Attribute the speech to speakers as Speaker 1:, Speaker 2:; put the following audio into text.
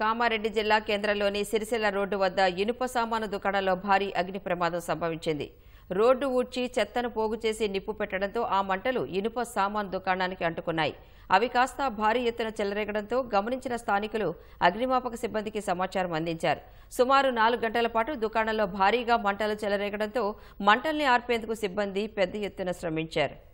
Speaker 1: కామారెడ్డి జిల్లా కేంద్రంలోని సిరిసిల్ల రోడ్డు వద్ద ఇనుప సామాను దుకాణంలో భారీ అగ్ని ప్రమాదం సంభవించింది రోడ్డు ఊడ్చి చెత్తను పోగు చేసి నిప్పు పెట్టడంతో ఆ మంటలు ఇనుప సామాను దుకాణానికి అంటుకున్నాయి అవి కాస్త భారీ ఎత్తున చెలరేగడంతో గమనించిన స్థానికులు అగ్నిమాపక సిబ్బందికి సమాచారం అందించారు సుమారు నాలుగు గంటల పాటు దుకాణంలో భారీగా మంటలు చెలరేగడంతో మంటల్ని ఆర్పేందుకు సిబ్బంది పెద్ద ఎత్తున శ్రమించారు